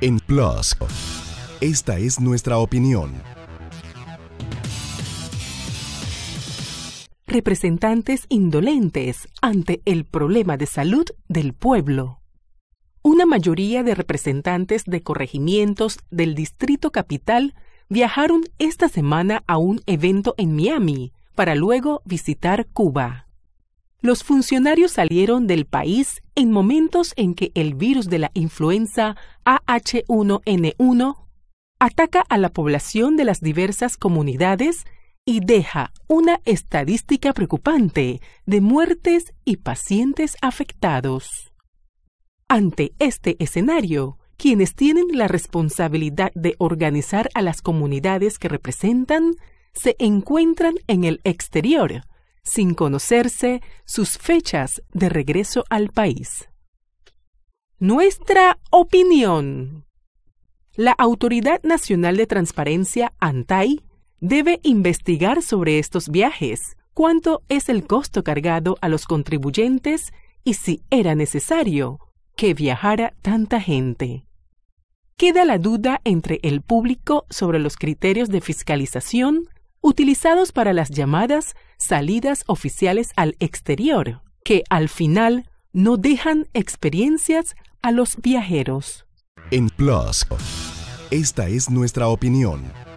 en Plus. Esta es nuestra opinión. Representantes indolentes ante el problema de salud del pueblo. Una mayoría de representantes de corregimientos del Distrito Capital viajaron esta semana a un evento en Miami para luego visitar Cuba los funcionarios salieron del país en momentos en que el virus de la influenza AH1N1 ataca a la población de las diversas comunidades y deja una estadística preocupante de muertes y pacientes afectados. Ante este escenario, quienes tienen la responsabilidad de organizar a las comunidades que representan se encuentran en el exterior, sin conocerse sus fechas de regreso al país. Nuestra opinión. La Autoridad Nacional de Transparencia, ANTAI, debe investigar sobre estos viajes, cuánto es el costo cargado a los contribuyentes y si era necesario que viajara tanta gente. Queda la duda entre el público sobre los criterios de fiscalización utilizados para las llamadas salidas oficiales al exterior, que al final no dejan experiencias a los viajeros. En Plus, esta es nuestra opinión.